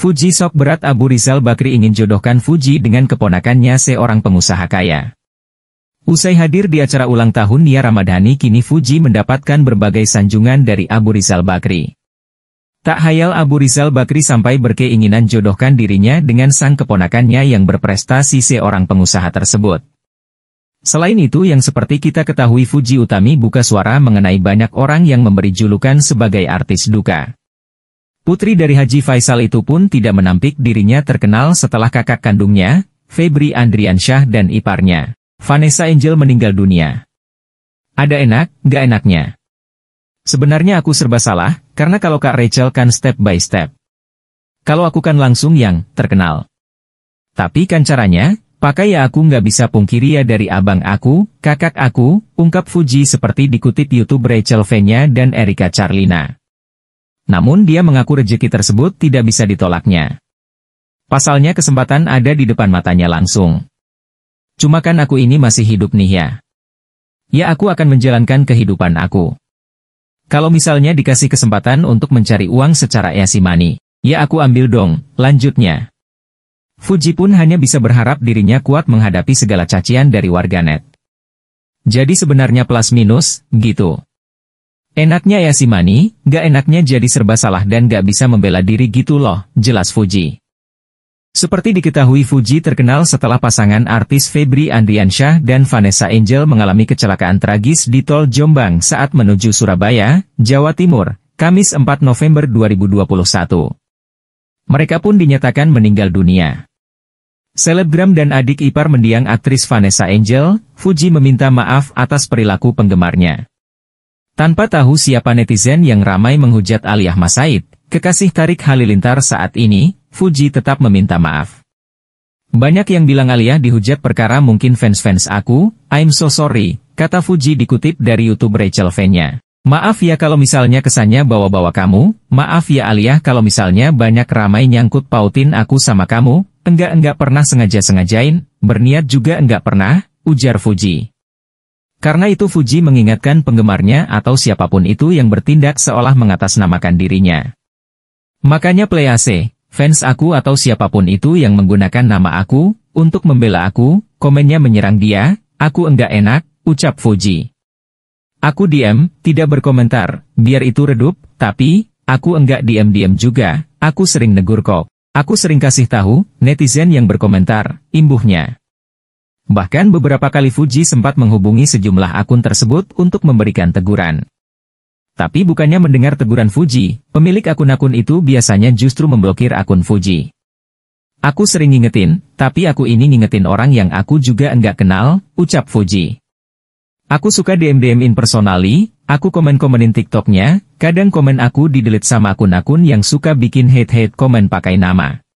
Fuji sok berat Abu Rizal Bakri ingin jodohkan Fuji dengan keponakannya seorang pengusaha kaya. Usai hadir di acara ulang tahun Nia Ramadhani kini Fuji mendapatkan berbagai sanjungan dari Abu Rizal Bakri. Tak hayal Abu Rizal Bakri sampai berkeinginan jodohkan dirinya dengan sang keponakannya yang berprestasi seorang pengusaha tersebut. Selain itu yang seperti kita ketahui Fuji Utami buka suara mengenai banyak orang yang memberi julukan sebagai artis duka. Putri dari Haji Faisal itu pun tidak menampik dirinya terkenal setelah kakak kandungnya, Febri Andriansyah dan iparnya, Vanessa Angel meninggal dunia. Ada enak, gak enaknya. Sebenarnya aku serba salah, karena kalau Kak Rachel kan step by step. Kalau aku kan langsung yang terkenal. Tapi kan caranya, pakai ya aku nggak bisa pungkiri ya dari abang aku, kakak aku, ungkap Fuji seperti dikutip YouTube Rachel Venya dan Erika Charlina. Namun dia mengaku rejeki tersebut tidak bisa ditolaknya. Pasalnya kesempatan ada di depan matanya langsung. Cuma kan aku ini masih hidup nih ya. Ya aku akan menjalankan kehidupan aku. Kalau misalnya dikasih kesempatan untuk mencari uang secara yasimani, ya aku ambil dong, lanjutnya. Fuji pun hanya bisa berharap dirinya kuat menghadapi segala cacian dari warganet. Jadi sebenarnya plus minus, gitu. Enaknya ya si Mani, gak enaknya jadi serba salah dan gak bisa membela diri gitu loh, jelas Fuji. Seperti diketahui Fuji terkenal setelah pasangan artis Febri Andriansyah dan Vanessa Angel mengalami kecelakaan tragis di Tol Jombang saat menuju Surabaya, Jawa Timur, Kamis 4 November 2021. Mereka pun dinyatakan meninggal dunia. Selebgram dan adik ipar mendiang aktris Vanessa Angel, Fuji meminta maaf atas perilaku penggemarnya. Tanpa tahu siapa netizen yang ramai menghujat Aliyah Masaid, kekasih Tarik Halilintar saat ini, Fuji tetap meminta maaf. Banyak yang bilang Aliyah dihujat perkara mungkin fans-fans aku, I'm so sorry, kata Fuji dikutip dari YouTube Rachel Fenya. Maaf ya kalau misalnya kesannya bawa-bawa kamu, maaf ya Aliyah kalau misalnya banyak ramai nyangkut pautin aku sama kamu, enggak-enggak pernah sengaja-sengajain, berniat juga enggak pernah, ujar Fuji. Karena itu Fuji mengingatkan penggemarnya atau siapapun itu yang bertindak seolah mengatasnamakan dirinya. Makanya Playase, fans aku atau siapapun itu yang menggunakan nama aku, untuk membela aku, komennya menyerang dia, aku enggak enak, ucap Fuji. Aku diam, tidak berkomentar, biar itu redup, tapi, aku enggak diam-diam juga, aku sering negur kok. Aku sering kasih tahu, netizen yang berkomentar, imbuhnya. Bahkan beberapa kali Fuji sempat menghubungi sejumlah akun tersebut untuk memberikan teguran. Tapi bukannya mendengar teguran Fuji, pemilik akun-akun itu biasanya justru memblokir akun Fuji. Aku sering ngingetin, tapi aku ini ngingetin orang yang aku juga enggak kenal, ucap Fuji. Aku suka DM-DM-in personally, aku komen-komenin TikToknya, kadang komen aku di delete sama akun-akun yang suka bikin hate-hate komen pakai nama.